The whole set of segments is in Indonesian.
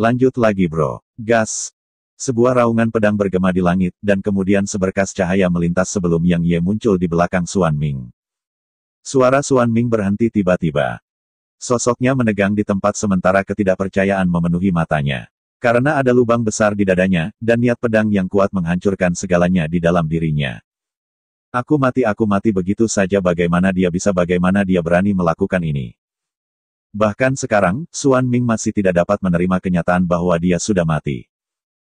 Lanjut lagi bro. Gas. Sebuah raungan pedang bergema di langit, dan kemudian seberkas cahaya melintas sebelum Yang Ye muncul di belakang Suan Ming. Suara Suan Ming berhenti tiba-tiba. Sosoknya menegang di tempat sementara ketidakpercayaan memenuhi matanya. Karena ada lubang besar di dadanya, dan niat pedang yang kuat menghancurkan segalanya di dalam dirinya. Aku mati aku mati begitu saja bagaimana dia bisa bagaimana dia berani melakukan ini. Bahkan sekarang, Suan Ming masih tidak dapat menerima kenyataan bahwa dia sudah mati.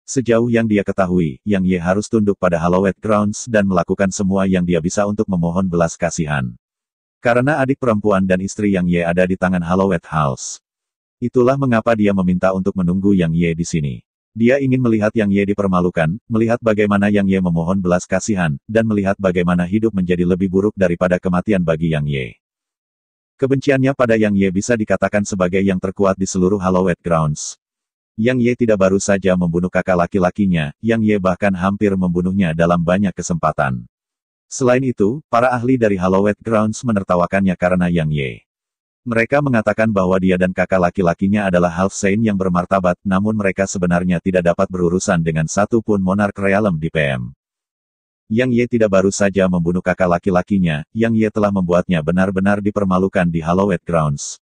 Sejauh yang dia ketahui, Yang Ye harus tunduk pada Hallowed Grounds dan melakukan semua yang dia bisa untuk memohon belas kasihan. Karena adik perempuan dan istri Yang Ye ada di tangan Hallowed House. Itulah mengapa dia meminta untuk menunggu Yang Ye di sini. Dia ingin melihat Yang Ye dipermalukan, melihat bagaimana Yang Ye memohon belas kasihan, dan melihat bagaimana hidup menjadi lebih buruk daripada kematian bagi Yang Ye. Kebenciannya pada Yang Ye bisa dikatakan sebagai yang terkuat di seluruh Hallowed Grounds. Yang Ye tidak baru saja membunuh kakak laki-lakinya, Yang Ye bahkan hampir membunuhnya dalam banyak kesempatan. Selain itu, para ahli dari Hallowed Grounds menertawakannya karena Yang Ye. Mereka mengatakan bahwa dia dan kakak laki-lakinya adalah half saint yang bermartabat, namun mereka sebenarnya tidak dapat berurusan dengan satu pun monark realem di PM. Yang Ye tidak baru saja membunuh kakak laki-lakinya, Yang Ye telah membuatnya benar-benar dipermalukan di Hallowed Grounds.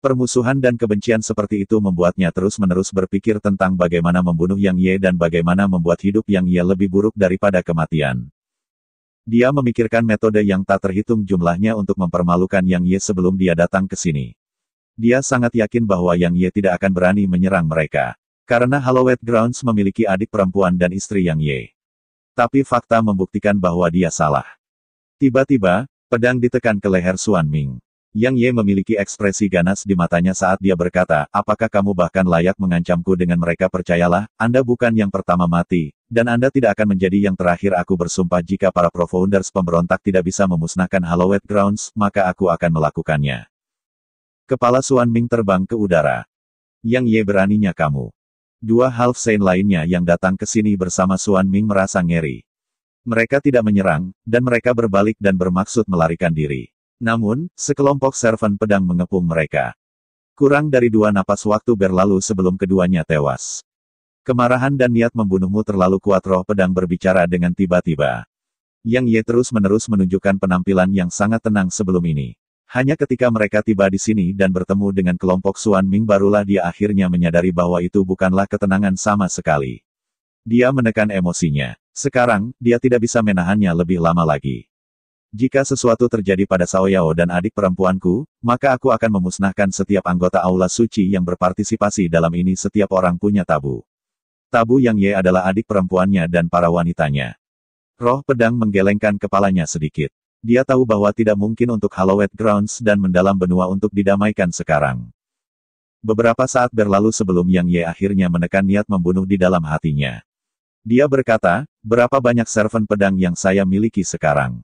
Permusuhan dan kebencian seperti itu membuatnya terus-menerus berpikir tentang bagaimana membunuh Yang Ye dan bagaimana membuat hidup Yang Ye lebih buruk daripada kematian. Dia memikirkan metode yang tak terhitung jumlahnya untuk mempermalukan Yang Ye sebelum dia datang ke sini. Dia sangat yakin bahwa Yang Ye tidak akan berani menyerang mereka. Karena Hallowed Grounds memiliki adik perempuan dan istri Yang Ye. Tapi fakta membuktikan bahwa dia salah. Tiba-tiba, pedang ditekan ke leher Suan Ming. Yang Ye memiliki ekspresi ganas di matanya saat dia berkata, apakah kamu bahkan layak mengancamku dengan mereka percayalah, Anda bukan yang pertama mati, dan Anda tidak akan menjadi yang terakhir aku bersumpah jika para profounders pemberontak tidak bisa memusnahkan Hallowed Grounds, maka aku akan melakukannya. Kepala Suan Ming terbang ke udara. Yang Ye beraninya kamu. Dua half saint lainnya yang datang ke sini bersama Suan Ming merasa ngeri. Mereka tidak menyerang, dan mereka berbalik dan bermaksud melarikan diri. Namun, sekelompok servan pedang mengepung mereka. Kurang dari dua napas waktu berlalu sebelum keduanya tewas. Kemarahan dan niat membunuhmu terlalu kuat roh pedang berbicara dengan tiba-tiba. Yang Ye terus-menerus menunjukkan penampilan yang sangat tenang sebelum ini. Hanya ketika mereka tiba di sini dan bertemu dengan kelompok Suan Ming barulah dia akhirnya menyadari bahwa itu bukanlah ketenangan sama sekali. Dia menekan emosinya. Sekarang, dia tidak bisa menahannya lebih lama lagi. Jika sesuatu terjadi pada Sao Yao dan adik perempuanku, maka aku akan memusnahkan setiap anggota aula suci yang berpartisipasi dalam ini setiap orang punya tabu. Tabu yang Ye adalah adik perempuannya dan para wanitanya. Roh pedang menggelengkan kepalanya sedikit. Dia tahu bahwa tidak mungkin untuk Hallowed Grounds dan mendalam benua untuk didamaikan sekarang. Beberapa saat berlalu sebelum Yang Ye akhirnya menekan niat membunuh di dalam hatinya. Dia berkata, berapa banyak servant pedang yang saya miliki sekarang?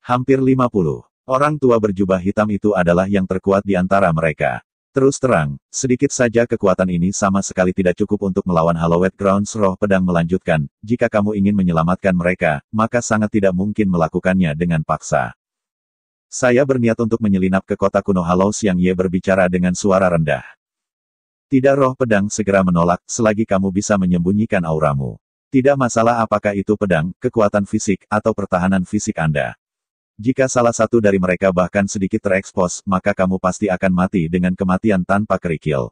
Hampir 50. Orang tua berjubah hitam itu adalah yang terkuat di antara mereka. Terus terang, sedikit saja kekuatan ini sama sekali tidak cukup untuk melawan Hallowed Grounds Roh Pedang melanjutkan, jika kamu ingin menyelamatkan mereka, maka sangat tidak mungkin melakukannya dengan paksa. Saya berniat untuk menyelinap ke kota kuno Halos yang ia berbicara dengan suara rendah. Tidak roh pedang segera menolak, selagi kamu bisa menyembunyikan auramu. Tidak masalah apakah itu pedang, kekuatan fisik, atau pertahanan fisik Anda. Jika salah satu dari mereka bahkan sedikit terekspos, maka kamu pasti akan mati dengan kematian tanpa kerikil.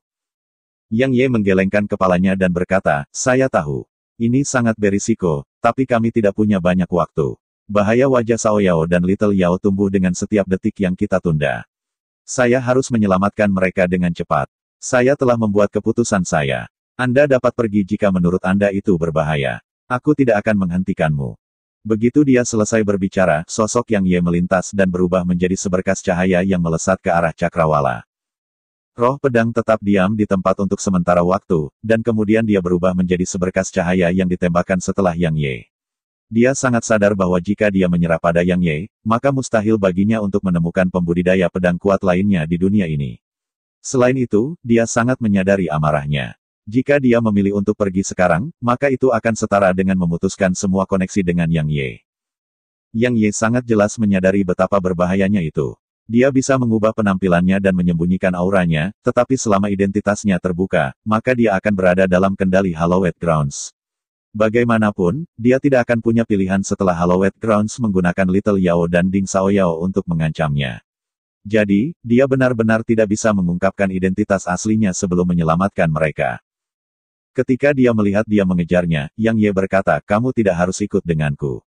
Yang Ye menggelengkan kepalanya dan berkata, saya tahu. Ini sangat berisiko, tapi kami tidak punya banyak waktu. Bahaya wajah Sao Yao dan Little Yao tumbuh dengan setiap detik yang kita tunda. Saya harus menyelamatkan mereka dengan cepat. Saya telah membuat keputusan saya. Anda dapat pergi jika menurut Anda itu berbahaya. Aku tidak akan menghentikanmu. Begitu dia selesai berbicara, sosok yang Ye melintas dan berubah menjadi seberkas cahaya yang melesat ke arah cakrawala. Roh pedang tetap diam di tempat untuk sementara waktu, dan kemudian dia berubah menjadi seberkas cahaya yang ditembakkan setelah Yang Ye. Dia sangat sadar bahwa jika dia menyerah pada Yang Ye, maka mustahil baginya untuk menemukan pembudidaya pedang kuat lainnya di dunia ini. Selain itu, dia sangat menyadari amarahnya. Jika dia memilih untuk pergi sekarang, maka itu akan setara dengan memutuskan semua koneksi dengan Yang Ye. Yang Ye sangat jelas menyadari betapa berbahayanya itu. Dia bisa mengubah penampilannya dan menyembunyikan auranya, tetapi selama identitasnya terbuka, maka dia akan berada dalam kendali Hallowed Grounds. Bagaimanapun, dia tidak akan punya pilihan setelah Hallowed Grounds menggunakan Little Yao dan Ding Sao Yao untuk mengancamnya. Jadi, dia benar-benar tidak bisa mengungkapkan identitas aslinya sebelum menyelamatkan mereka. Ketika dia melihat dia mengejarnya, Yang Ye berkata, kamu tidak harus ikut denganku.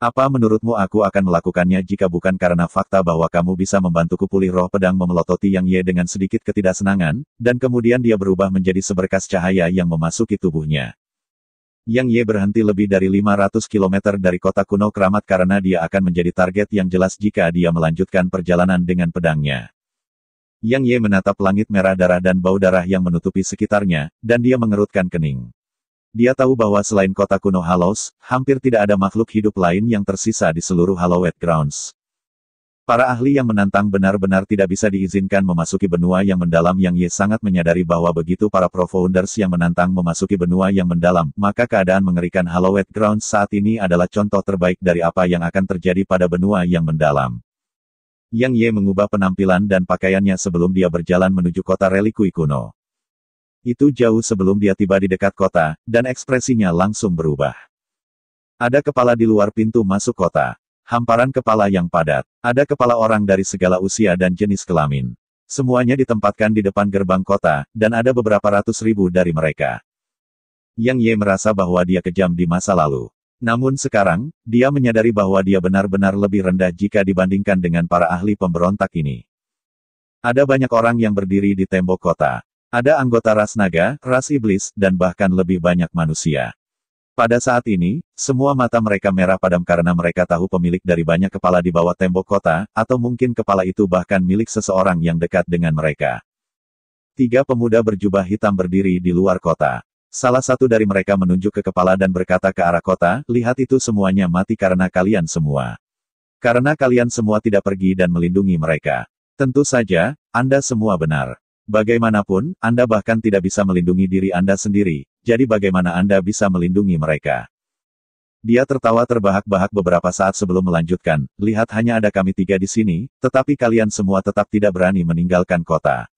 Apa menurutmu aku akan melakukannya jika bukan karena fakta bahwa kamu bisa membantuku pulih roh pedang memelototi Yang Ye dengan sedikit ketidaksenangan, dan kemudian dia berubah menjadi seberkas cahaya yang memasuki tubuhnya. Yang Ye berhenti lebih dari 500 km dari kota kuno keramat karena dia akan menjadi target yang jelas jika dia melanjutkan perjalanan dengan pedangnya. Yang Ye menatap langit merah darah dan bau darah yang menutupi sekitarnya, dan dia mengerutkan kening. Dia tahu bahwa selain kota kuno Halos, hampir tidak ada makhluk hidup lain yang tersisa di seluruh Hallowed Grounds. Para ahli yang menantang benar-benar tidak bisa diizinkan memasuki benua yang mendalam yang Ye sangat menyadari bahwa begitu para profounders yang menantang memasuki benua yang mendalam, maka keadaan mengerikan Hallowed Grounds saat ini adalah contoh terbaik dari apa yang akan terjadi pada benua yang mendalam. Yang Ye mengubah penampilan dan pakaiannya sebelum dia berjalan menuju kota relikui kuno. Itu jauh sebelum dia tiba di dekat kota, dan ekspresinya langsung berubah. Ada kepala di luar pintu masuk kota. Hamparan kepala yang padat. Ada kepala orang dari segala usia dan jenis kelamin. Semuanya ditempatkan di depan gerbang kota, dan ada beberapa ratus ribu dari mereka. Yang Ye merasa bahwa dia kejam di masa lalu. Namun sekarang, dia menyadari bahwa dia benar-benar lebih rendah jika dibandingkan dengan para ahli pemberontak ini. Ada banyak orang yang berdiri di tembok kota. Ada anggota ras naga, ras iblis, dan bahkan lebih banyak manusia. Pada saat ini, semua mata mereka merah padam karena mereka tahu pemilik dari banyak kepala di bawah tembok kota, atau mungkin kepala itu bahkan milik seseorang yang dekat dengan mereka. Tiga pemuda berjubah hitam berdiri di luar kota. Salah satu dari mereka menunjuk ke kepala dan berkata ke arah kota, lihat itu semuanya mati karena kalian semua. Karena kalian semua tidak pergi dan melindungi mereka. Tentu saja, Anda semua benar. Bagaimanapun, Anda bahkan tidak bisa melindungi diri Anda sendiri, jadi bagaimana Anda bisa melindungi mereka? Dia tertawa terbahak-bahak beberapa saat sebelum melanjutkan, lihat hanya ada kami tiga di sini, tetapi kalian semua tetap tidak berani meninggalkan kota.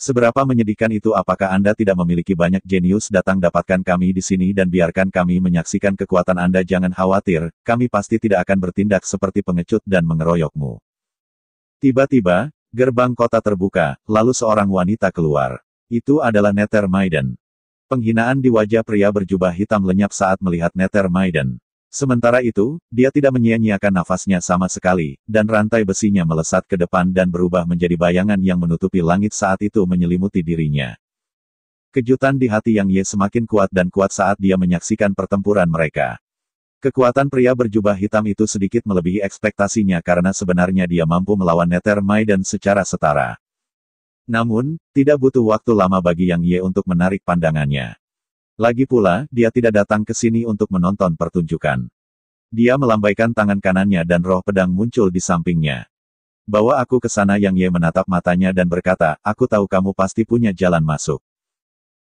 Seberapa menyedihkan itu apakah Anda tidak memiliki banyak jenius datang dapatkan kami di sini dan biarkan kami menyaksikan kekuatan Anda jangan khawatir, kami pasti tidak akan bertindak seperti pengecut dan mengeroyokmu. Tiba-tiba, gerbang kota terbuka, lalu seorang wanita keluar. Itu adalah Nether Maiden. Penghinaan di wajah pria berjubah hitam lenyap saat melihat Nether Maiden. Sementara itu, dia tidak menyia-nyiakan nafasnya sama sekali, dan rantai besinya melesat ke depan dan berubah menjadi bayangan yang menutupi langit saat itu menyelimuti dirinya. Kejutan di hati Yang Ye semakin kuat dan kuat saat dia menyaksikan pertempuran mereka. Kekuatan pria berjubah hitam itu sedikit melebihi ekspektasinya karena sebenarnya dia mampu melawan Nether Maiden secara setara. Namun, tidak butuh waktu lama bagi Yang Ye untuk menarik pandangannya. Lagi pula, dia tidak datang ke sini untuk menonton pertunjukan. Dia melambaikan tangan kanannya dan roh pedang muncul di sampingnya. Bawa aku ke sana yang Ye menatap matanya dan berkata, aku tahu kamu pasti punya jalan masuk.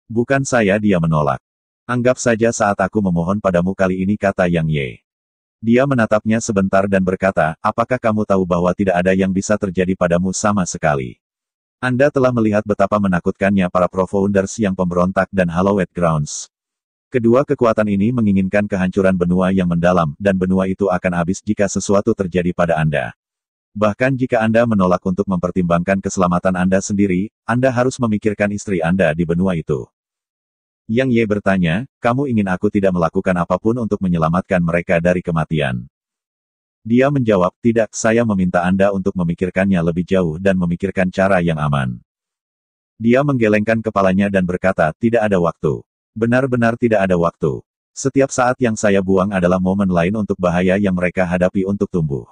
Bukan saya dia menolak. Anggap saja saat aku memohon padamu kali ini kata yang Ye. Dia menatapnya sebentar dan berkata, apakah kamu tahu bahwa tidak ada yang bisa terjadi padamu sama sekali. Anda telah melihat betapa menakutkannya para Profounders yang pemberontak dan Hallowed Grounds. Kedua kekuatan ini menginginkan kehancuran benua yang mendalam, dan benua itu akan habis jika sesuatu terjadi pada Anda. Bahkan jika Anda menolak untuk mempertimbangkan keselamatan Anda sendiri, Anda harus memikirkan istri Anda di benua itu. Yang Ye bertanya, kamu ingin aku tidak melakukan apapun untuk menyelamatkan mereka dari kematian. Dia menjawab, tidak, saya meminta Anda untuk memikirkannya lebih jauh dan memikirkan cara yang aman. Dia menggelengkan kepalanya dan berkata, tidak ada waktu. Benar-benar tidak ada waktu. Setiap saat yang saya buang adalah momen lain untuk bahaya yang mereka hadapi untuk tumbuh.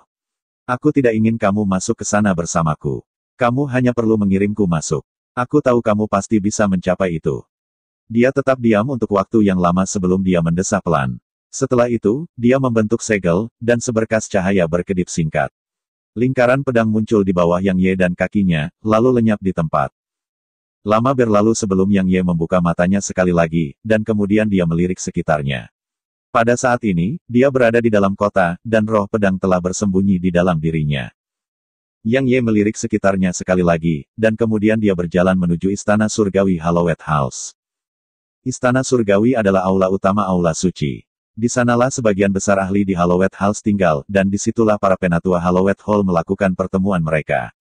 Aku tidak ingin kamu masuk ke sana bersamaku. Kamu hanya perlu mengirimku masuk. Aku tahu kamu pasti bisa mencapai itu. Dia tetap diam untuk waktu yang lama sebelum dia mendesah pelan. Setelah itu, dia membentuk segel, dan seberkas cahaya berkedip singkat. Lingkaran pedang muncul di bawah Yang Ye dan kakinya, lalu lenyap di tempat. Lama berlalu sebelum Yang Ye membuka matanya sekali lagi, dan kemudian dia melirik sekitarnya. Pada saat ini, dia berada di dalam kota, dan roh pedang telah bersembunyi di dalam dirinya. Yang Ye melirik sekitarnya sekali lagi, dan kemudian dia berjalan menuju Istana Surgawi Hallowed House. Istana Surgawi adalah aula utama Aula Suci. Di sanalah sebagian besar ahli di Hallowed House tinggal, dan disitulah para penatua Hallowed Hall melakukan pertemuan mereka.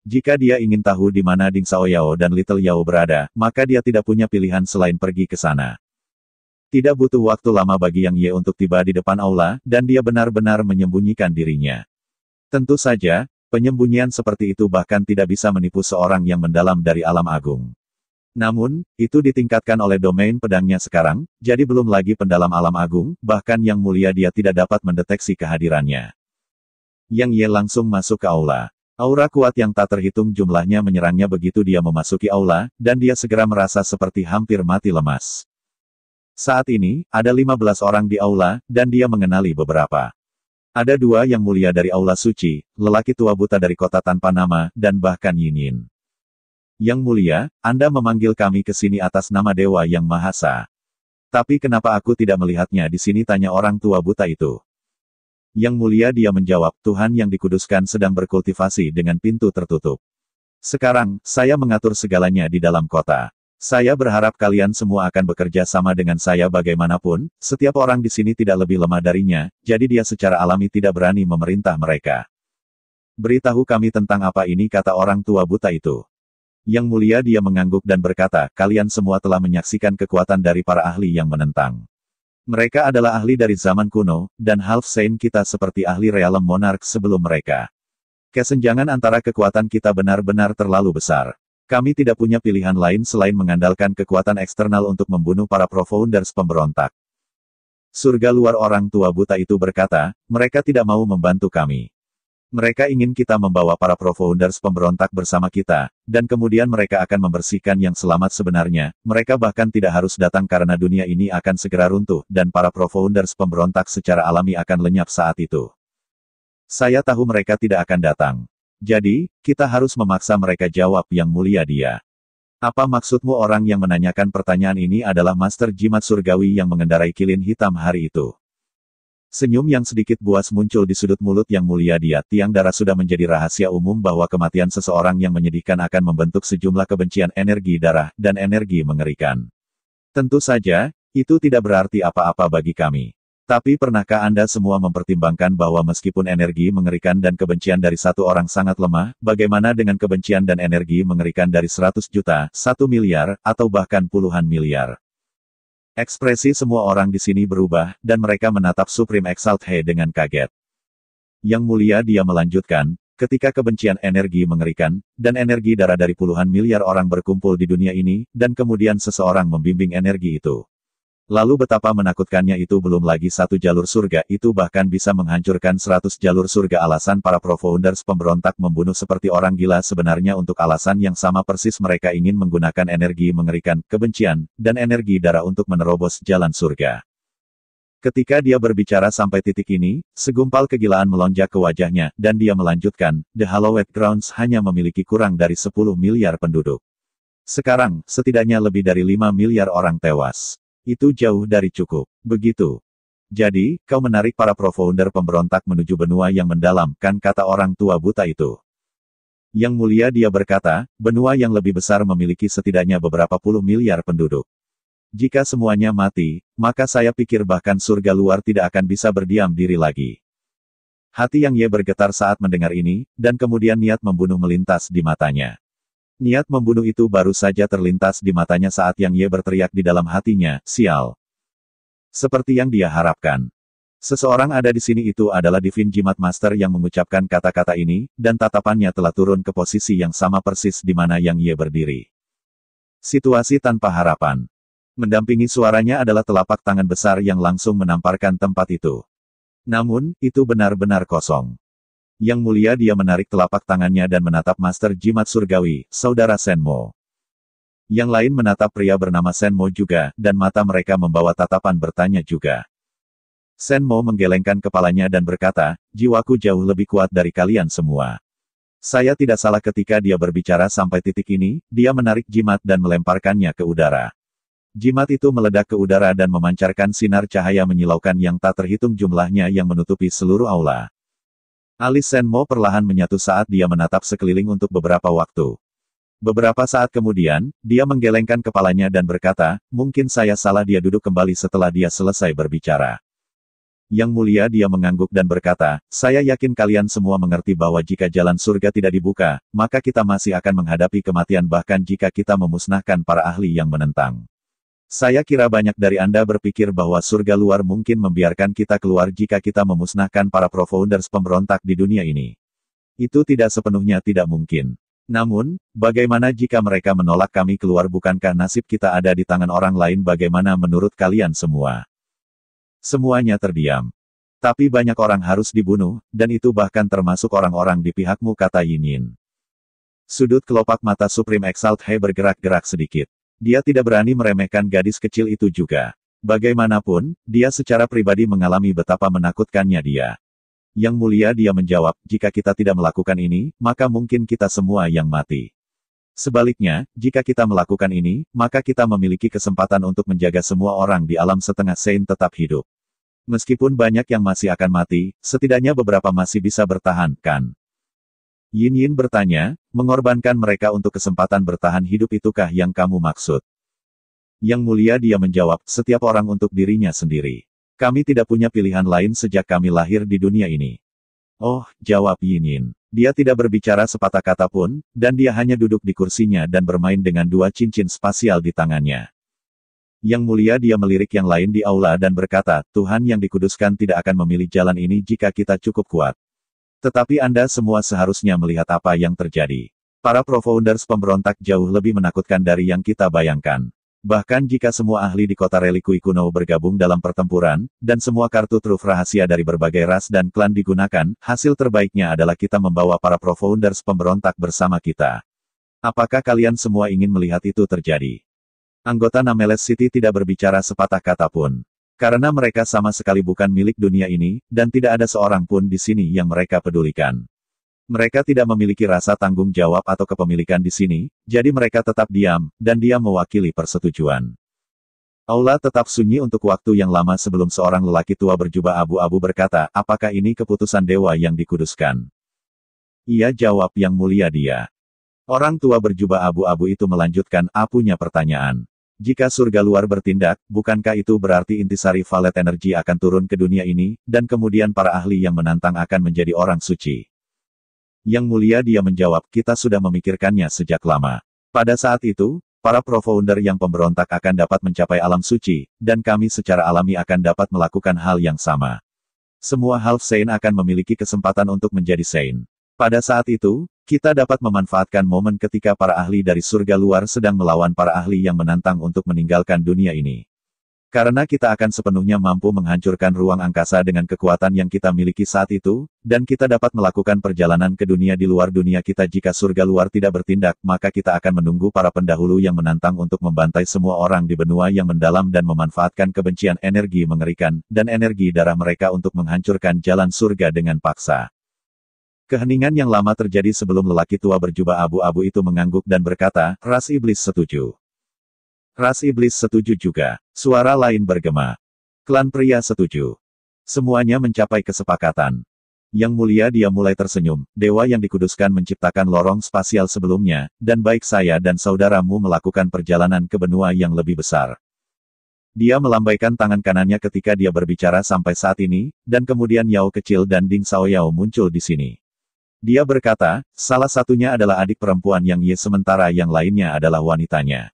Jika dia ingin tahu di mana Ding Yao dan Little Yao berada, maka dia tidak punya pilihan selain pergi ke sana. Tidak butuh waktu lama bagi Yang Ye untuk tiba di depan aula, dan dia benar-benar menyembunyikan dirinya. Tentu saja, penyembunyian seperti itu bahkan tidak bisa menipu seorang yang mendalam dari alam agung. Namun, itu ditingkatkan oleh domain pedangnya sekarang, jadi belum lagi pendalam alam agung, bahkan yang mulia dia tidak dapat mendeteksi kehadirannya. Yang Ye langsung masuk ke aula. Aura kuat yang tak terhitung jumlahnya menyerangnya begitu dia memasuki aula, dan dia segera merasa seperti hampir mati lemas. Saat ini, ada 15 orang di aula, dan dia mengenali beberapa. Ada dua yang mulia dari aula suci, lelaki tua buta dari kota tanpa nama, dan bahkan Yin Yin. Yang mulia, Anda memanggil kami ke sini atas nama Dewa Yang Mahasa. Tapi kenapa aku tidak melihatnya di sini tanya orang tua buta itu. Yang mulia dia menjawab, Tuhan yang dikuduskan sedang berkultivasi dengan pintu tertutup. Sekarang, saya mengatur segalanya di dalam kota. Saya berharap kalian semua akan bekerja sama dengan saya bagaimanapun, setiap orang di sini tidak lebih lemah darinya, jadi dia secara alami tidak berani memerintah mereka. Beritahu kami tentang apa ini kata orang tua buta itu. Yang mulia dia mengangguk dan berkata, kalian semua telah menyaksikan kekuatan dari para ahli yang menentang. Mereka adalah ahli dari zaman kuno, dan half saint kita seperti ahli realem monark sebelum mereka. Kesenjangan antara kekuatan kita benar-benar terlalu besar. Kami tidak punya pilihan lain selain mengandalkan kekuatan eksternal untuk membunuh para profounders pemberontak. Surga luar orang tua buta itu berkata, mereka tidak mau membantu kami. Mereka ingin kita membawa para profounders pemberontak bersama kita, dan kemudian mereka akan membersihkan yang selamat sebenarnya. Mereka bahkan tidak harus datang karena dunia ini akan segera runtuh, dan para profounders pemberontak secara alami akan lenyap saat itu. Saya tahu mereka tidak akan datang. Jadi, kita harus memaksa mereka jawab yang mulia dia. Apa maksudmu orang yang menanyakan pertanyaan ini adalah Master Jimat Surgawi yang mengendarai kilin hitam hari itu? Senyum yang sedikit buas muncul di sudut mulut yang mulia dia. Tiang darah sudah menjadi rahasia umum bahwa kematian seseorang yang menyedihkan akan membentuk sejumlah kebencian energi darah, dan energi mengerikan. Tentu saja, itu tidak berarti apa-apa bagi kami. Tapi pernahkah Anda semua mempertimbangkan bahwa meskipun energi mengerikan dan kebencian dari satu orang sangat lemah, bagaimana dengan kebencian dan energi mengerikan dari 100 juta, 1 miliar, atau bahkan puluhan miliar? Ekspresi semua orang di sini berubah, dan mereka menatap Supreme Exalt He dengan kaget. Yang mulia dia melanjutkan, ketika kebencian energi mengerikan, dan energi darah dari puluhan miliar orang berkumpul di dunia ini, dan kemudian seseorang membimbing energi itu. Lalu betapa menakutkannya itu belum lagi satu jalur surga itu bahkan bisa menghancurkan seratus jalur surga alasan para profounders pemberontak membunuh seperti orang gila sebenarnya untuk alasan yang sama persis mereka ingin menggunakan energi mengerikan, kebencian, dan energi darah untuk menerobos jalan surga. Ketika dia berbicara sampai titik ini, segumpal kegilaan melonjak ke wajahnya, dan dia melanjutkan, The Hallowed Grounds hanya memiliki kurang dari 10 miliar penduduk. Sekarang, setidaknya lebih dari 5 miliar orang tewas. Itu jauh dari cukup. Begitu. Jadi, kau menarik para profounder pemberontak menuju benua yang mendalam, kan kata orang tua buta itu. Yang mulia dia berkata, benua yang lebih besar memiliki setidaknya beberapa puluh miliar penduduk. Jika semuanya mati, maka saya pikir bahkan surga luar tidak akan bisa berdiam diri lagi. Hati yang Ye bergetar saat mendengar ini, dan kemudian niat membunuh melintas di matanya. Niat membunuh itu baru saja terlintas di matanya saat Yang Ye berteriak di dalam hatinya, sial. Seperti yang dia harapkan. Seseorang ada di sini itu adalah Divin Jimat Master yang mengucapkan kata-kata ini, dan tatapannya telah turun ke posisi yang sama persis di mana Yang Ye berdiri. Situasi tanpa harapan. Mendampingi suaranya adalah telapak tangan besar yang langsung menamparkan tempat itu. Namun, itu benar-benar kosong. Yang mulia dia menarik telapak tangannya dan menatap Master Jimat Surgawi, saudara Senmo. Yang lain menatap pria bernama Senmo juga, dan mata mereka membawa tatapan bertanya juga. Senmo menggelengkan kepalanya dan berkata, jiwaku jauh lebih kuat dari kalian semua. Saya tidak salah ketika dia berbicara sampai titik ini, dia menarik jimat dan melemparkannya ke udara. Jimat itu meledak ke udara dan memancarkan sinar cahaya menyilaukan yang tak terhitung jumlahnya yang menutupi seluruh aula. Alis Senmo perlahan menyatu saat dia menatap sekeliling untuk beberapa waktu. Beberapa saat kemudian, dia menggelengkan kepalanya dan berkata, mungkin saya salah dia duduk kembali setelah dia selesai berbicara. Yang mulia dia mengangguk dan berkata, saya yakin kalian semua mengerti bahwa jika jalan surga tidak dibuka, maka kita masih akan menghadapi kematian bahkan jika kita memusnahkan para ahli yang menentang. Saya kira banyak dari Anda berpikir bahwa surga luar mungkin membiarkan kita keluar jika kita memusnahkan para profounders pemberontak di dunia ini. Itu tidak sepenuhnya tidak mungkin. Namun, bagaimana jika mereka menolak kami keluar bukankah nasib kita ada di tangan orang lain bagaimana menurut kalian semua? Semuanya terdiam. Tapi banyak orang harus dibunuh, dan itu bahkan termasuk orang-orang di pihakmu kata Yin Yin. Sudut kelopak mata Supreme Exalt He bergerak-gerak sedikit. Dia tidak berani meremehkan gadis kecil itu juga. Bagaimanapun, dia secara pribadi mengalami betapa menakutkannya dia. Yang mulia dia menjawab, jika kita tidak melakukan ini, maka mungkin kita semua yang mati. Sebaliknya, jika kita melakukan ini, maka kita memiliki kesempatan untuk menjaga semua orang di alam setengah sein tetap hidup. Meskipun banyak yang masih akan mati, setidaknya beberapa masih bisa bertahan, kan? Yin Yin bertanya, mengorbankan mereka untuk kesempatan bertahan hidup itukah yang kamu maksud? Yang mulia dia menjawab, setiap orang untuk dirinya sendiri. Kami tidak punya pilihan lain sejak kami lahir di dunia ini. Oh, jawab Yin Yin. Dia tidak berbicara sepatah kata pun, dan dia hanya duduk di kursinya dan bermain dengan dua cincin spasial di tangannya. Yang mulia dia melirik yang lain di aula dan berkata, Tuhan yang dikuduskan tidak akan memilih jalan ini jika kita cukup kuat. Tetapi Anda semua seharusnya melihat apa yang terjadi. Para profounders pemberontak jauh lebih menakutkan dari yang kita bayangkan. Bahkan jika semua ahli di kota relikui kuno bergabung dalam pertempuran, dan semua kartu truf rahasia dari berbagai ras dan klan digunakan, hasil terbaiknya adalah kita membawa para profounders pemberontak bersama kita. Apakah kalian semua ingin melihat itu terjadi? Anggota Nameless City tidak berbicara sepatah kata pun. Karena mereka sama sekali bukan milik dunia ini, dan tidak ada seorang pun di sini yang mereka pedulikan. Mereka tidak memiliki rasa tanggung jawab atau kepemilikan di sini, jadi mereka tetap diam, dan dia mewakili persetujuan. Aula tetap sunyi untuk waktu yang lama sebelum seorang lelaki tua berjubah abu-abu berkata, apakah ini keputusan dewa yang dikuduskan? Ia jawab yang mulia dia. Orang tua berjubah abu-abu itu melanjutkan apunya pertanyaan. Jika surga luar bertindak, bukankah itu berarti intisari valet energi akan turun ke dunia ini, dan kemudian para ahli yang menantang akan menjadi orang suci? Yang mulia dia menjawab, kita sudah memikirkannya sejak lama. Pada saat itu, para profounder yang pemberontak akan dapat mencapai alam suci, dan kami secara alami akan dapat melakukan hal yang sama. Semua half saint akan memiliki kesempatan untuk menjadi saint. Pada saat itu, kita dapat memanfaatkan momen ketika para ahli dari surga luar sedang melawan para ahli yang menantang untuk meninggalkan dunia ini. Karena kita akan sepenuhnya mampu menghancurkan ruang angkasa dengan kekuatan yang kita miliki saat itu, dan kita dapat melakukan perjalanan ke dunia di luar dunia kita jika surga luar tidak bertindak, maka kita akan menunggu para pendahulu yang menantang untuk membantai semua orang di benua yang mendalam dan memanfaatkan kebencian energi mengerikan, dan energi darah mereka untuk menghancurkan jalan surga dengan paksa. Keheningan yang lama terjadi sebelum lelaki tua berjubah abu-abu itu mengangguk dan berkata, Ras Iblis setuju. Ras Iblis setuju juga. Suara lain bergema. Klan pria setuju. Semuanya mencapai kesepakatan. Yang mulia dia mulai tersenyum, dewa yang dikuduskan menciptakan lorong spasial sebelumnya, dan baik saya dan saudaramu melakukan perjalanan ke benua yang lebih besar. Dia melambaikan tangan kanannya ketika dia berbicara sampai saat ini, dan kemudian Yao kecil dan Ding Sao Yao muncul di sini. Dia berkata, salah satunya adalah adik perempuan yang Ye sementara yang lainnya adalah wanitanya.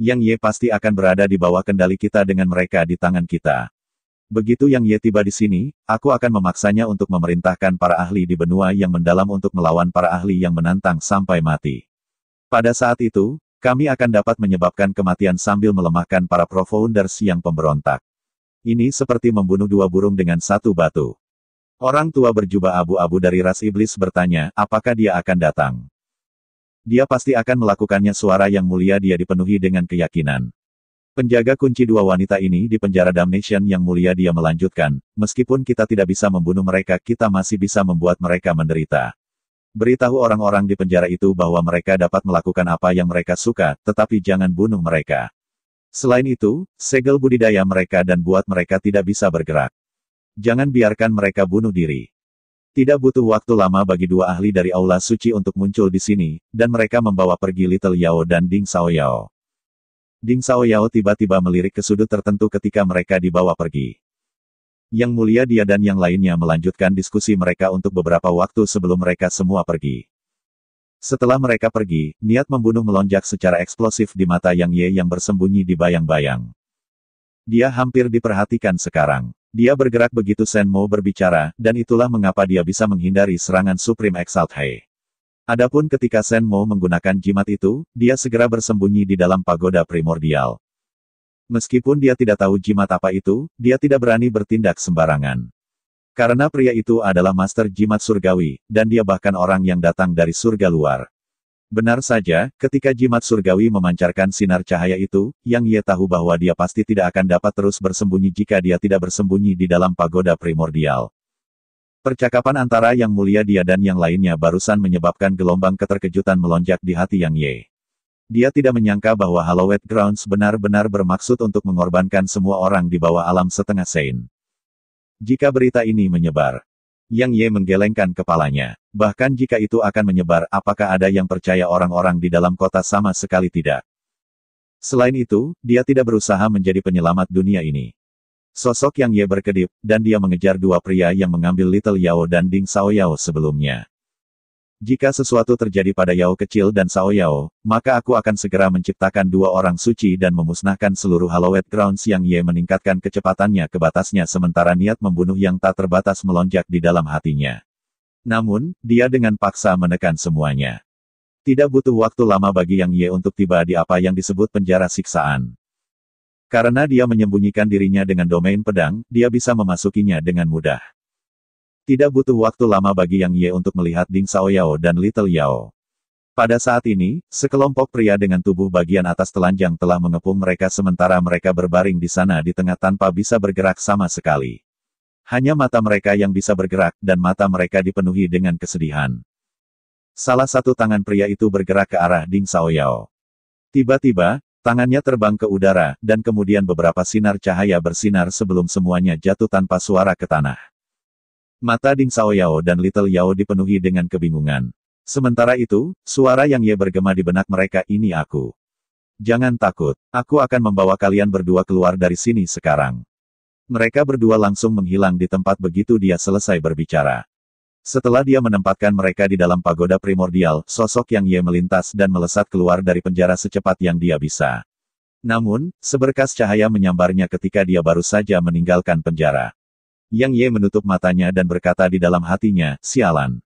Yang Ye pasti akan berada di bawah kendali kita dengan mereka di tangan kita. Begitu Yang Ye tiba di sini, aku akan memaksanya untuk memerintahkan para ahli di benua yang mendalam untuk melawan para ahli yang menantang sampai mati. Pada saat itu, kami akan dapat menyebabkan kematian sambil melemahkan para profounders yang pemberontak. Ini seperti membunuh dua burung dengan satu batu. Orang tua berjubah abu-abu dari ras iblis bertanya, apakah dia akan datang? Dia pasti akan melakukannya suara yang mulia dia dipenuhi dengan keyakinan. Penjaga kunci dua wanita ini di penjara damnation yang mulia dia melanjutkan, meskipun kita tidak bisa membunuh mereka kita masih bisa membuat mereka menderita. Beritahu orang-orang di penjara itu bahwa mereka dapat melakukan apa yang mereka suka, tetapi jangan bunuh mereka. Selain itu, segel budidaya mereka dan buat mereka tidak bisa bergerak. Jangan biarkan mereka bunuh diri. Tidak butuh waktu lama bagi dua ahli dari Aula Suci untuk muncul di sini, dan mereka membawa pergi Little Yao dan Ding Sao Yao. Ding Sao Yao tiba-tiba melirik ke sudut tertentu ketika mereka dibawa pergi. Yang mulia dia dan yang lainnya melanjutkan diskusi mereka untuk beberapa waktu sebelum mereka semua pergi. Setelah mereka pergi, niat membunuh melonjak secara eksplosif di mata Yang Ye yang bersembunyi di bayang-bayang. Dia hampir diperhatikan sekarang. Dia bergerak begitu Mo berbicara, dan itulah mengapa dia bisa menghindari serangan Supreme Exalt Hai. Adapun ketika Mo menggunakan jimat itu, dia segera bersembunyi di dalam pagoda primordial. Meskipun dia tidak tahu jimat apa itu, dia tidak berani bertindak sembarangan. Karena pria itu adalah master jimat surgawi, dan dia bahkan orang yang datang dari surga luar. Benar saja, ketika jimat surgawi memancarkan sinar cahaya itu, Yang Ye tahu bahwa dia pasti tidak akan dapat terus bersembunyi jika dia tidak bersembunyi di dalam pagoda primordial. Percakapan antara Yang Mulia dia dan yang lainnya barusan menyebabkan gelombang keterkejutan melonjak di hati Yang Ye. Dia tidak menyangka bahwa Hallowed Grounds benar-benar bermaksud untuk mengorbankan semua orang di bawah alam setengah Sein. Jika berita ini menyebar, yang Ye menggelengkan kepalanya. Bahkan jika itu akan menyebar, apakah ada yang percaya orang-orang di dalam kota sama sekali tidak? Selain itu, dia tidak berusaha menjadi penyelamat dunia ini. Sosok Yang Ye berkedip, dan dia mengejar dua pria yang mengambil Little Yao dan Ding Sao Yao sebelumnya. Jika sesuatu terjadi pada Yao kecil dan Sao Yao, maka aku akan segera menciptakan dua orang suci dan memusnahkan seluruh Hallowed Grounds yang Ye meningkatkan kecepatannya ke batasnya sementara niat membunuh yang tak terbatas melonjak di dalam hatinya. Namun, dia dengan paksa menekan semuanya. Tidak butuh waktu lama bagi Yang Ye untuk tiba di apa yang disebut penjara siksaan. Karena dia menyembunyikan dirinya dengan domain pedang, dia bisa memasukinya dengan mudah. Tidak butuh waktu lama bagi Yang Ye untuk melihat Ding Sao Yao dan Little Yao. Pada saat ini, sekelompok pria dengan tubuh bagian atas telanjang telah mengepung mereka sementara mereka berbaring di sana di tengah tanpa bisa bergerak sama sekali. Hanya mata mereka yang bisa bergerak dan mata mereka dipenuhi dengan kesedihan. Salah satu tangan pria itu bergerak ke arah Ding Sao Yao. Tiba-tiba, tangannya terbang ke udara, dan kemudian beberapa sinar cahaya bersinar sebelum semuanya jatuh tanpa suara ke tanah. Mata Ding Sao Yao dan Little Yao dipenuhi dengan kebingungan. Sementara itu, suara yang Ye bergema di benak mereka ini aku. Jangan takut, aku akan membawa kalian berdua keluar dari sini sekarang. Mereka berdua langsung menghilang di tempat begitu dia selesai berbicara. Setelah dia menempatkan mereka di dalam pagoda primordial, sosok yang Ye melintas dan melesat keluar dari penjara secepat yang dia bisa. Namun, seberkas cahaya menyambarnya ketika dia baru saja meninggalkan penjara. Yang Ye menutup matanya dan berkata di dalam hatinya, sialan.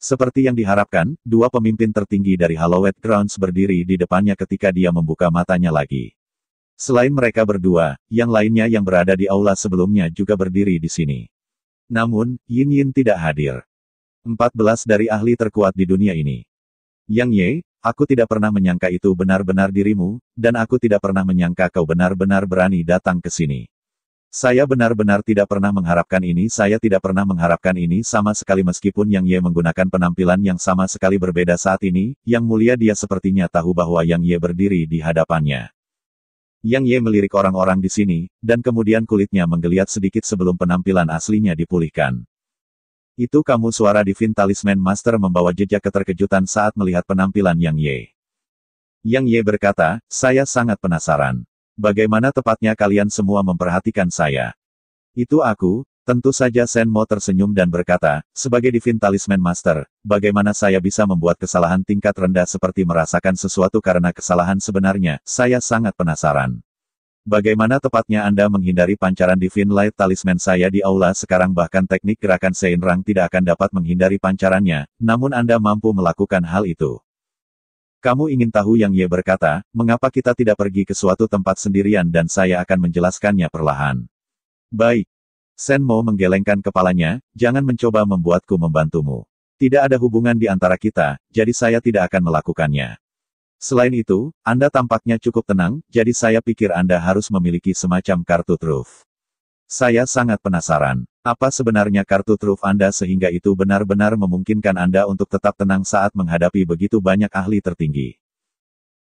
Seperti yang diharapkan, dua pemimpin tertinggi dari Hallowed Grounds berdiri di depannya ketika dia membuka matanya lagi. Selain mereka berdua, yang lainnya yang berada di aula sebelumnya juga berdiri di sini. Namun, Yin Yin tidak hadir. 14 dari ahli terkuat di dunia ini. Yang Ye, aku tidak pernah menyangka itu benar-benar dirimu, dan aku tidak pernah menyangka kau benar-benar berani datang ke sini. Saya benar-benar tidak pernah mengharapkan ini saya tidak pernah mengharapkan ini sama sekali meskipun Yang Ye menggunakan penampilan yang sama sekali berbeda saat ini, Yang Mulia dia sepertinya tahu bahwa Yang Ye berdiri di hadapannya. Yang Ye melirik orang-orang di sini, dan kemudian kulitnya menggeliat sedikit sebelum penampilan aslinya dipulihkan. Itu kamu suara Divin Talisman Master membawa jejak keterkejutan saat melihat penampilan Yang Ye. Yang Ye berkata, saya sangat penasaran bagaimana tepatnya kalian semua memperhatikan saya? Itu aku, tentu saja Sen Mo tersenyum dan berkata, sebagai Divin Talisman Master, bagaimana saya bisa membuat kesalahan tingkat rendah seperti merasakan sesuatu karena kesalahan sebenarnya, saya sangat penasaran. Bagaimana tepatnya Anda menghindari pancaran Divine Light Talisman saya di aula sekarang bahkan teknik gerakan Sein Rang tidak akan dapat menghindari pancarannya, namun Anda mampu melakukan hal itu. Kamu ingin tahu yang Ye berkata, mengapa kita tidak pergi ke suatu tempat sendirian dan saya akan menjelaskannya perlahan. Baik. Sen Mo menggelengkan kepalanya, jangan mencoba membuatku membantumu. Tidak ada hubungan di antara kita, jadi saya tidak akan melakukannya. Selain itu, Anda tampaknya cukup tenang, jadi saya pikir Anda harus memiliki semacam kartu truf. Saya sangat penasaran. Apa sebenarnya kartu truf Anda sehingga itu benar-benar memungkinkan Anda untuk tetap tenang saat menghadapi begitu banyak ahli tertinggi?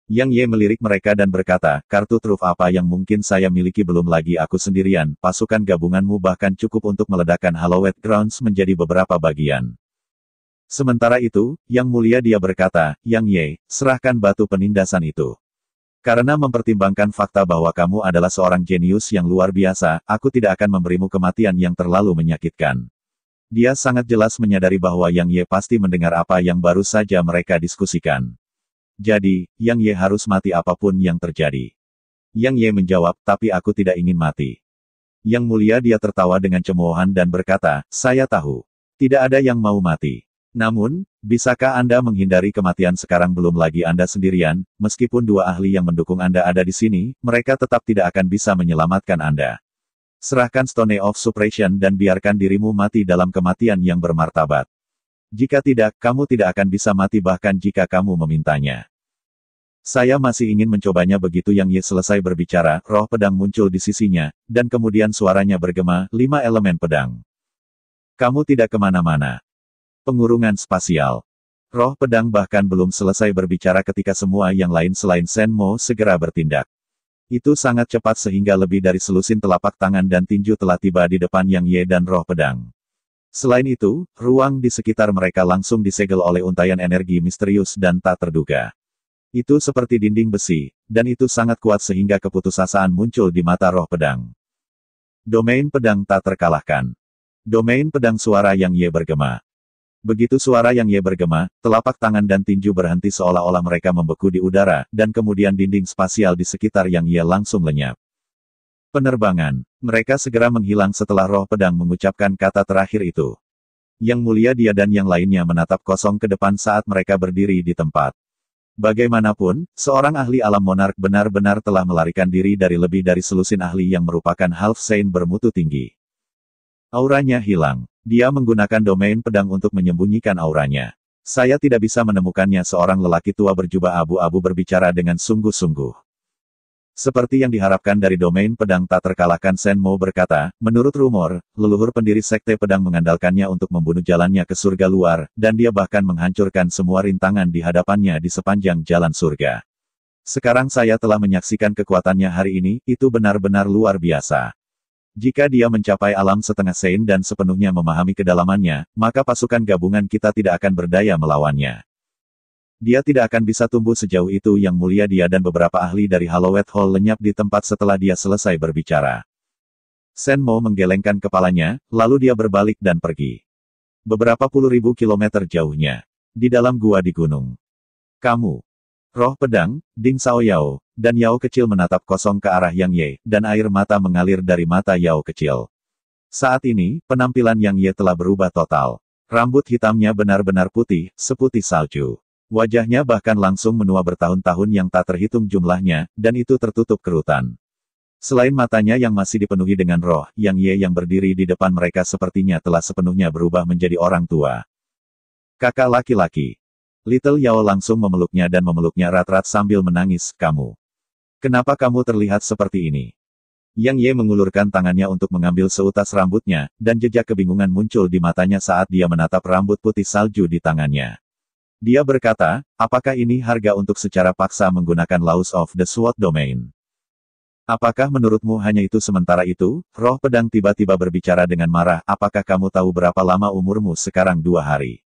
Yang Ye melirik mereka dan berkata, kartu truf apa yang mungkin saya miliki belum lagi aku sendirian, pasukan gabunganmu bahkan cukup untuk meledakkan Hallowed Grounds menjadi beberapa bagian. Sementara itu, Yang Mulia dia berkata, Yang Ye, serahkan batu penindasan itu. Karena mempertimbangkan fakta bahwa kamu adalah seorang jenius yang luar biasa, aku tidak akan memberimu kematian yang terlalu menyakitkan. Dia sangat jelas menyadari bahwa Yang Ye pasti mendengar apa yang baru saja mereka diskusikan. Jadi, Yang Ye harus mati apapun yang terjadi. Yang Ye menjawab, tapi aku tidak ingin mati. Yang mulia dia tertawa dengan cemoohan dan berkata, saya tahu. Tidak ada yang mau mati. Namun, bisakah Anda menghindari kematian sekarang belum lagi Anda sendirian, meskipun dua ahli yang mendukung Anda ada di sini, mereka tetap tidak akan bisa menyelamatkan Anda. Serahkan Stone of Suppression dan biarkan dirimu mati dalam kematian yang bermartabat. Jika tidak, kamu tidak akan bisa mati bahkan jika kamu memintanya. Saya masih ingin mencobanya begitu yang Ye selesai berbicara, roh pedang muncul di sisinya, dan kemudian suaranya bergema, lima elemen pedang. Kamu tidak kemana-mana. Pengurungan spasial. Roh pedang bahkan belum selesai berbicara ketika semua yang lain selain Senmo segera bertindak. Itu sangat cepat sehingga lebih dari selusin telapak tangan dan tinju telah tiba di depan Yang Ye dan roh pedang. Selain itu, ruang di sekitar mereka langsung disegel oleh untayan energi misterius dan tak terduga. Itu seperti dinding besi, dan itu sangat kuat sehingga keputusasaan muncul di mata roh pedang. Domain pedang tak terkalahkan. Domain pedang suara Yang Ye bergema. Begitu suara yang Ye bergema, telapak tangan dan tinju berhenti seolah-olah mereka membeku di udara, dan kemudian dinding spasial di sekitar yang Ye langsung lenyap. Penerbangan. Mereka segera menghilang setelah roh pedang mengucapkan kata terakhir itu. Yang mulia dia dan yang lainnya menatap kosong ke depan saat mereka berdiri di tempat. Bagaimanapun, seorang ahli alam monark benar-benar telah melarikan diri dari lebih dari selusin ahli yang merupakan half saint bermutu tinggi. Auranya hilang. Dia menggunakan domain pedang untuk menyembunyikan auranya. Saya tidak bisa menemukannya seorang lelaki tua berjubah abu-abu berbicara dengan sungguh-sungguh. Seperti yang diharapkan dari domain pedang tak terkalahkan Senmo berkata, menurut rumor, leluhur pendiri sekte pedang mengandalkannya untuk membunuh jalannya ke surga luar, dan dia bahkan menghancurkan semua rintangan di hadapannya di sepanjang jalan surga. Sekarang saya telah menyaksikan kekuatannya hari ini, itu benar-benar luar biasa. Jika dia mencapai alam setengah Sein dan sepenuhnya memahami kedalamannya, maka pasukan gabungan kita tidak akan berdaya melawannya. Dia tidak akan bisa tumbuh sejauh itu yang mulia dia dan beberapa ahli dari Hallowed Hall lenyap di tempat setelah dia selesai berbicara. Sen Senmo menggelengkan kepalanya, lalu dia berbalik dan pergi. Beberapa puluh ribu kilometer jauhnya. Di dalam gua di gunung. Kamu, Roh pedang, Ding Sao Yao, dan Yao kecil menatap kosong ke arah Yang Ye, dan air mata mengalir dari mata Yao kecil. Saat ini, penampilan Yang Ye telah berubah total. Rambut hitamnya benar-benar putih, seputih salju. Wajahnya bahkan langsung menua bertahun-tahun yang tak terhitung jumlahnya, dan itu tertutup kerutan. Selain matanya yang masih dipenuhi dengan roh, Yang Ye yang berdiri di depan mereka sepertinya telah sepenuhnya berubah menjadi orang tua. Kakak laki-laki, Little Yao langsung memeluknya dan memeluknya rat-rat sambil menangis, kamu. Kenapa kamu terlihat seperti ini? Yang Ye mengulurkan tangannya untuk mengambil seutas rambutnya, dan jejak kebingungan muncul di matanya saat dia menatap rambut putih salju di tangannya. Dia berkata, apakah ini harga untuk secara paksa menggunakan Laws of the Sword Domain? Apakah menurutmu hanya itu sementara itu? Roh pedang tiba-tiba berbicara dengan marah, apakah kamu tahu berapa lama umurmu sekarang dua hari?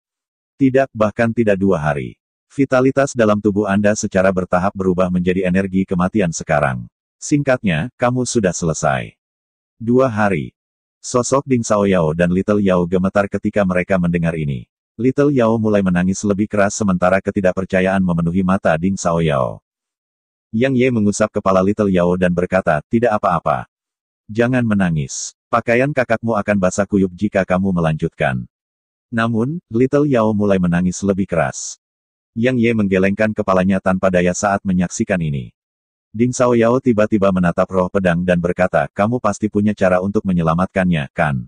Tidak, bahkan tidak dua hari. Vitalitas dalam tubuh Anda secara bertahap berubah menjadi energi kematian sekarang. Singkatnya, kamu sudah selesai. Dua hari. Sosok Ding Yao dan Little Yao gemetar ketika mereka mendengar ini. Little Yao mulai menangis lebih keras sementara ketidakpercayaan memenuhi mata Ding Yao. Yang Ye mengusap kepala Little Yao dan berkata, tidak apa-apa. Jangan menangis. Pakaian kakakmu akan basah kuyup jika kamu melanjutkan. Namun, Little Yao mulai menangis lebih keras. Yang Ye menggelengkan kepalanya tanpa daya saat menyaksikan ini. Ding Sao Yao tiba-tiba menatap roh pedang dan berkata, kamu pasti punya cara untuk menyelamatkannya, kan?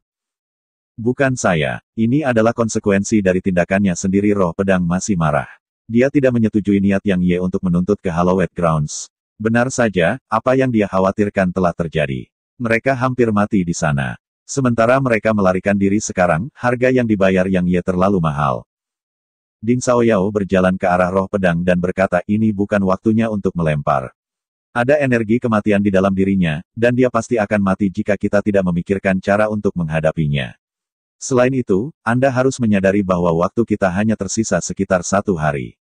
Bukan saya. Ini adalah konsekuensi dari tindakannya sendiri roh pedang masih marah. Dia tidak menyetujui niat Yang Ye untuk menuntut ke Hallowed Grounds. Benar saja, apa yang dia khawatirkan telah terjadi. Mereka hampir mati di sana. Sementara mereka melarikan diri sekarang, harga yang dibayar Yang ia terlalu mahal. Ding Xiaoyao berjalan ke arah roh pedang dan berkata ini bukan waktunya untuk melempar. Ada energi kematian di dalam dirinya, dan dia pasti akan mati jika kita tidak memikirkan cara untuk menghadapinya. Selain itu, Anda harus menyadari bahwa waktu kita hanya tersisa sekitar satu hari.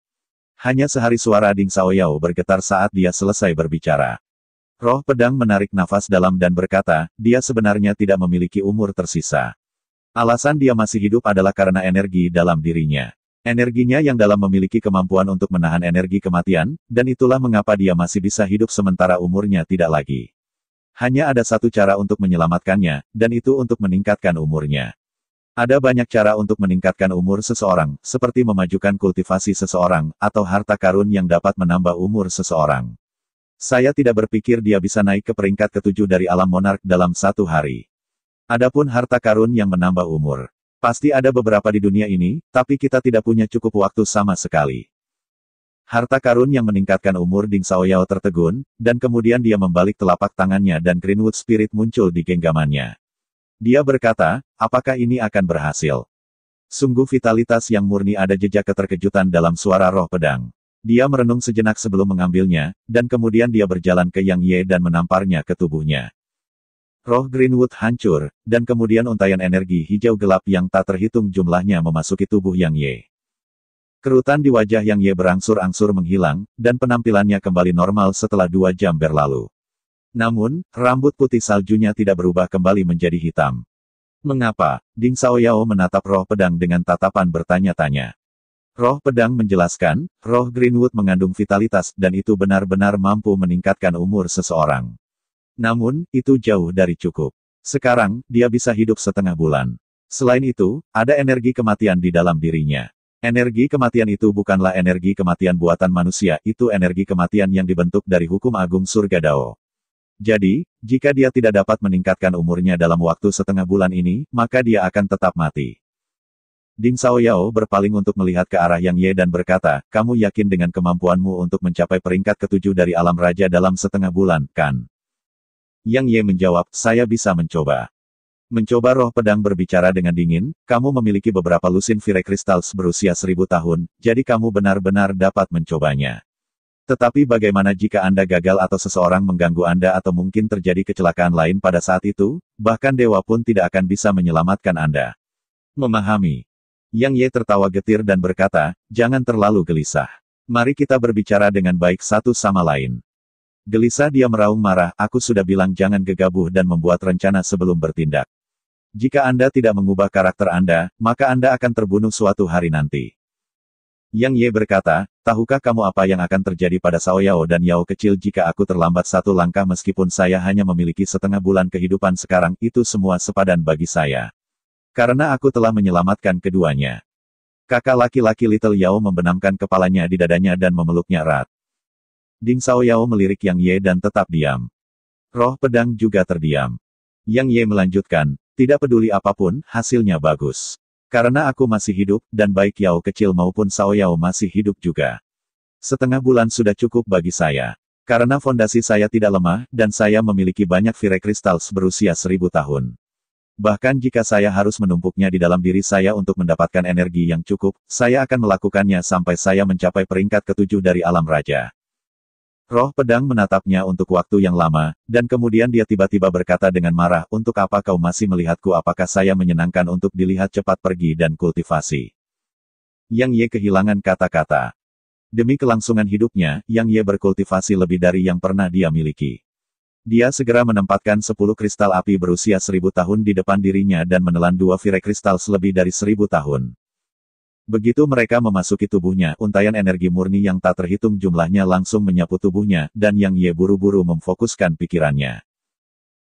Hanya sehari suara Ding Xiaoyao bergetar saat dia selesai berbicara. Roh pedang menarik nafas dalam dan berkata, dia sebenarnya tidak memiliki umur tersisa. Alasan dia masih hidup adalah karena energi dalam dirinya. Energinya yang dalam memiliki kemampuan untuk menahan energi kematian, dan itulah mengapa dia masih bisa hidup sementara umurnya tidak lagi. Hanya ada satu cara untuk menyelamatkannya, dan itu untuk meningkatkan umurnya. Ada banyak cara untuk meningkatkan umur seseorang, seperti memajukan kultivasi seseorang, atau harta karun yang dapat menambah umur seseorang. Saya tidak berpikir dia bisa naik ke peringkat ketujuh dari alam monark dalam satu hari. Adapun harta karun yang menambah umur. Pasti ada beberapa di dunia ini, tapi kita tidak punya cukup waktu sama sekali. Harta karun yang meningkatkan umur Ding Xiaoyao tertegun, dan kemudian dia membalik telapak tangannya dan Greenwood Spirit muncul di genggamannya. Dia berkata, apakah ini akan berhasil? Sungguh vitalitas yang murni ada jejak keterkejutan dalam suara roh pedang. Dia merenung sejenak sebelum mengambilnya, dan kemudian dia berjalan ke Yang Ye dan menamparnya ke tubuhnya. Roh Greenwood hancur, dan kemudian untayan energi hijau gelap yang tak terhitung jumlahnya memasuki tubuh Yang Ye. Kerutan di wajah Yang Ye berangsur-angsur menghilang, dan penampilannya kembali normal setelah dua jam berlalu. Namun, rambut putih saljunya tidak berubah kembali menjadi hitam. Mengapa? Ding Xiaoyao menatap roh pedang dengan tatapan bertanya-tanya. Roh pedang menjelaskan, roh Greenwood mengandung vitalitas dan itu benar-benar mampu meningkatkan umur seseorang. Namun, itu jauh dari cukup. Sekarang, dia bisa hidup setengah bulan. Selain itu, ada energi kematian di dalam dirinya. Energi kematian itu bukanlah energi kematian buatan manusia, itu energi kematian yang dibentuk dari hukum agung surga Dao. Jadi, jika dia tidak dapat meningkatkan umurnya dalam waktu setengah bulan ini, maka dia akan tetap mati. Ding Xiaoyao berpaling untuk melihat ke arah Yang Ye dan berkata, kamu yakin dengan kemampuanmu untuk mencapai peringkat ketujuh dari alam raja dalam setengah bulan, kan? Yang Ye menjawab, saya bisa mencoba. Mencoba roh pedang berbicara dengan dingin, kamu memiliki beberapa lusin fire crystals berusia seribu tahun, jadi kamu benar-benar dapat mencobanya. Tetapi bagaimana jika Anda gagal atau seseorang mengganggu Anda atau mungkin terjadi kecelakaan lain pada saat itu, bahkan dewa pun tidak akan bisa menyelamatkan Anda. Memahami, yang Ye tertawa getir dan berkata, jangan terlalu gelisah. Mari kita berbicara dengan baik satu sama lain. Gelisah dia meraung marah, aku sudah bilang jangan gegabah dan membuat rencana sebelum bertindak. Jika Anda tidak mengubah karakter Anda, maka Anda akan terbunuh suatu hari nanti. Yang Ye berkata, tahukah kamu apa yang akan terjadi pada Sao Yao dan Yao kecil jika aku terlambat satu langkah meskipun saya hanya memiliki setengah bulan kehidupan sekarang itu semua sepadan bagi saya. Karena aku telah menyelamatkan keduanya. Kakak laki-laki Little Yao membenamkan kepalanya di dadanya dan memeluknya erat. Ding Sao Yao melirik Yang Ye dan tetap diam. Roh pedang juga terdiam. Yang Ye melanjutkan, tidak peduli apapun, hasilnya bagus. Karena aku masih hidup, dan baik Yao kecil maupun Sao Yao masih hidup juga. Setengah bulan sudah cukup bagi saya. Karena fondasi saya tidak lemah, dan saya memiliki banyak fire crystals berusia seribu tahun. Bahkan jika saya harus menumpuknya di dalam diri saya untuk mendapatkan energi yang cukup, saya akan melakukannya sampai saya mencapai peringkat ketujuh dari alam raja. Roh pedang menatapnya untuk waktu yang lama, dan kemudian dia tiba-tiba berkata dengan marah, untuk apa kau masih melihatku apakah saya menyenangkan untuk dilihat cepat pergi dan kultivasi. Yang Ye kehilangan kata-kata. Demi kelangsungan hidupnya, Yang Ye berkultivasi lebih dari yang pernah dia miliki. Dia segera menempatkan sepuluh kristal api berusia seribu tahun di depan dirinya dan menelan dua fire kristal selebih dari seribu tahun. Begitu mereka memasuki tubuhnya, untayan energi murni yang tak terhitung jumlahnya langsung menyapu tubuhnya, dan Yang Ye buru-buru memfokuskan pikirannya.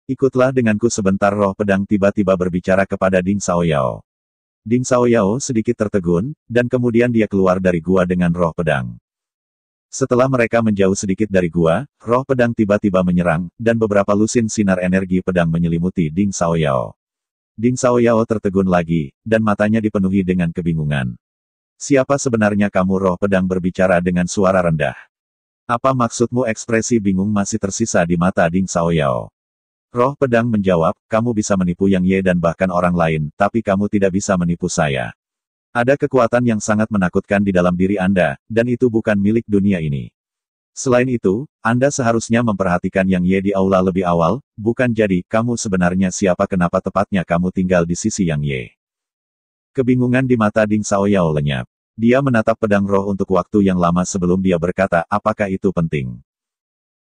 Ikutlah denganku sebentar roh pedang tiba-tiba berbicara kepada Ding Yao. Ding Yao sedikit tertegun, dan kemudian dia keluar dari gua dengan roh pedang. Setelah mereka menjauh sedikit dari gua, roh pedang tiba-tiba menyerang, dan beberapa lusin sinar energi pedang menyelimuti Ding Xiaoyao. Ding Xiaoyao tertegun lagi, dan matanya dipenuhi dengan kebingungan. Siapa sebenarnya kamu roh pedang berbicara dengan suara rendah? Apa maksudmu ekspresi bingung masih tersisa di mata Ding Xiaoyao? Roh pedang menjawab, kamu bisa menipu Yang Ye dan bahkan orang lain, tapi kamu tidak bisa menipu saya. Ada kekuatan yang sangat menakutkan di dalam diri Anda, dan itu bukan milik dunia ini. Selain itu, Anda seharusnya memperhatikan yang Ye di aula lebih awal, bukan jadi kamu sebenarnya siapa kenapa tepatnya kamu tinggal di sisi yang Ye. Kebingungan di mata Ding Yao lenyap. Dia menatap pedang roh untuk waktu yang lama sebelum dia berkata, apakah itu penting?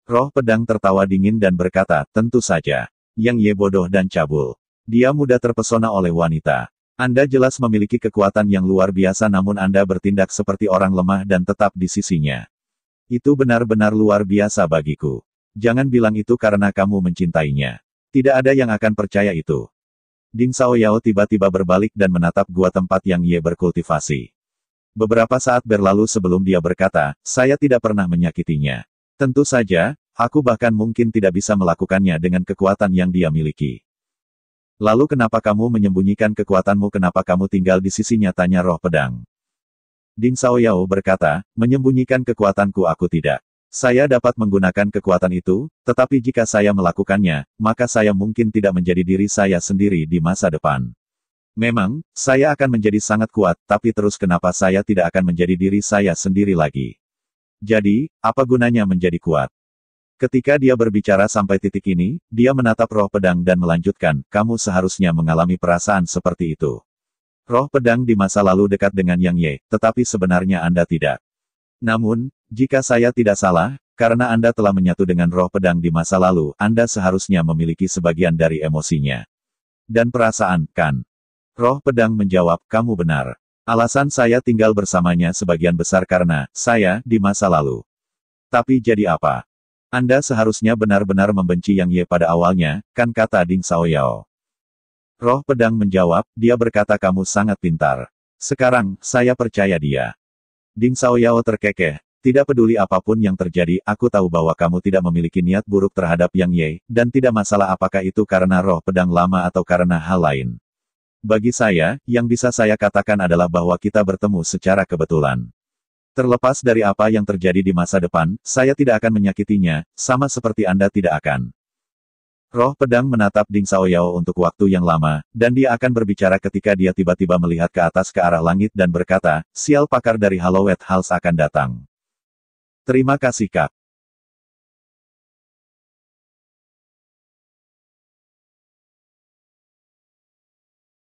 Roh pedang tertawa dingin dan berkata, tentu saja. Yang Ye bodoh dan cabul. Dia mudah terpesona oleh wanita. Anda jelas memiliki kekuatan yang luar biasa namun Anda bertindak seperti orang lemah dan tetap di sisinya. Itu benar-benar luar biasa bagiku. Jangan bilang itu karena kamu mencintainya. Tidak ada yang akan percaya itu. Ding Xiaoyao tiba-tiba berbalik dan menatap gua tempat yang Ye berkultivasi. Beberapa saat berlalu sebelum dia berkata, saya tidak pernah menyakitinya. Tentu saja, aku bahkan mungkin tidak bisa melakukannya dengan kekuatan yang dia miliki. Lalu kenapa kamu menyembunyikan kekuatanmu kenapa kamu tinggal di sisinya tanya roh pedang. Ding Xiaoyao berkata, menyembunyikan kekuatanku aku tidak. Saya dapat menggunakan kekuatan itu, tetapi jika saya melakukannya, maka saya mungkin tidak menjadi diri saya sendiri di masa depan. Memang, saya akan menjadi sangat kuat, tapi terus kenapa saya tidak akan menjadi diri saya sendiri lagi? Jadi, apa gunanya menjadi kuat? Ketika dia berbicara sampai titik ini, dia menatap roh pedang dan melanjutkan, kamu seharusnya mengalami perasaan seperti itu. Roh pedang di masa lalu dekat dengan Yang Ye, tetapi sebenarnya Anda tidak. Namun, jika saya tidak salah, karena Anda telah menyatu dengan roh pedang di masa lalu, Anda seharusnya memiliki sebagian dari emosinya. Dan perasaan, kan? Roh pedang menjawab, kamu benar. Alasan saya tinggal bersamanya sebagian besar karena, saya, di masa lalu. Tapi jadi apa? Anda seharusnya benar-benar membenci Yang Ye pada awalnya, kan kata Ding Xiaoyao. Roh pedang menjawab, dia berkata kamu sangat pintar. Sekarang, saya percaya dia. Ding Xiaoyao terkekeh, tidak peduli apapun yang terjadi, aku tahu bahwa kamu tidak memiliki niat buruk terhadap Yang Ye, dan tidak masalah apakah itu karena roh pedang lama atau karena hal lain. Bagi saya, yang bisa saya katakan adalah bahwa kita bertemu secara kebetulan. Terlepas dari apa yang terjadi di masa depan, saya tidak akan menyakitinya, sama seperti Anda tidak akan. Roh pedang menatap Ding Xiaoyao untuk waktu yang lama, dan dia akan berbicara ketika dia tiba-tiba melihat ke atas ke arah langit dan berkata, sial pakar dari Halloween Hals akan datang. Terima kasih Kak.